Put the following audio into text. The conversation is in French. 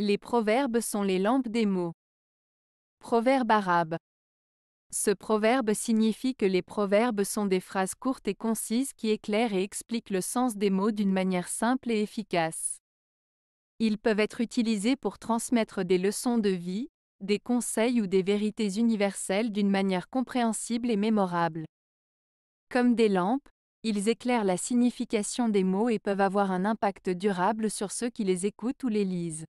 Les proverbes sont les lampes des mots. Proverbe arabe. Ce proverbe signifie que les proverbes sont des phrases courtes et concises qui éclairent et expliquent le sens des mots d'une manière simple et efficace. Ils peuvent être utilisés pour transmettre des leçons de vie, des conseils ou des vérités universelles d'une manière compréhensible et mémorable. Comme des lampes, ils éclairent la signification des mots et peuvent avoir un impact durable sur ceux qui les écoutent ou les lisent.